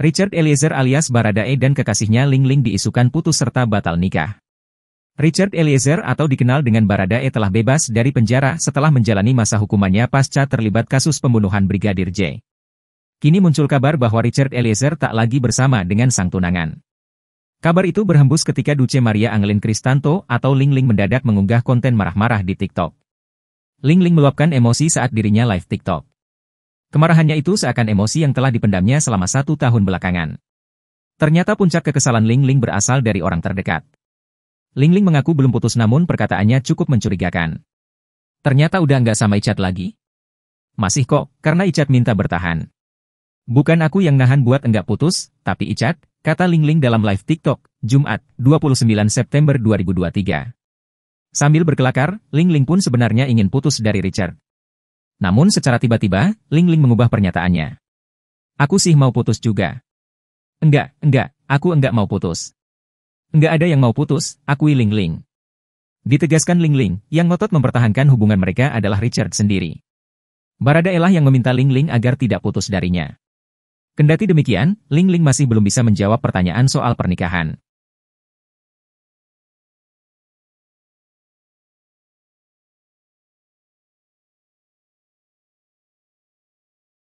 Richard Eliezer alias Baradae dan kekasihnya Ling Ling diisukan putus serta batal nikah. Richard Eliezer atau dikenal dengan Baradae telah bebas dari penjara setelah menjalani masa hukumannya pasca terlibat kasus pembunuhan Brigadir J. Kini muncul kabar bahwa Richard Eliezer tak lagi bersama dengan sang tunangan. Kabar itu berhembus ketika Duce Maria Angelin Cristanto atau Ling Ling mendadak mengunggah konten marah-marah di TikTok. Ling Ling meluapkan emosi saat dirinya live TikTok. Kemarahannya itu seakan emosi yang telah dipendamnya selama satu tahun belakangan. Ternyata puncak kekesalan Ling Ling berasal dari orang terdekat. Ling Ling mengaku belum putus namun perkataannya cukup mencurigakan. Ternyata udah nggak sama Icat lagi? Masih kok, karena Icat minta bertahan. Bukan aku yang nahan buat enggak putus, tapi Icat, kata Ling Ling dalam live TikTok, Jumat, 29 September 2023. Sambil berkelakar, Ling Ling pun sebenarnya ingin putus dari Richard, namun secara tiba-tiba, Ling Ling mengubah pernyataannya. Aku sih mau putus juga. Enggak, enggak, aku enggak mau putus. Enggak ada yang mau putus, akui Ling Ling. Ditegaskan Ling Ling, yang ngotot mempertahankan hubungan mereka adalah Richard sendiri. Barada Elah yang meminta Ling Ling agar tidak putus darinya. Kendati demikian, Ling Ling masih belum bisa menjawab pertanyaan soal pernikahan.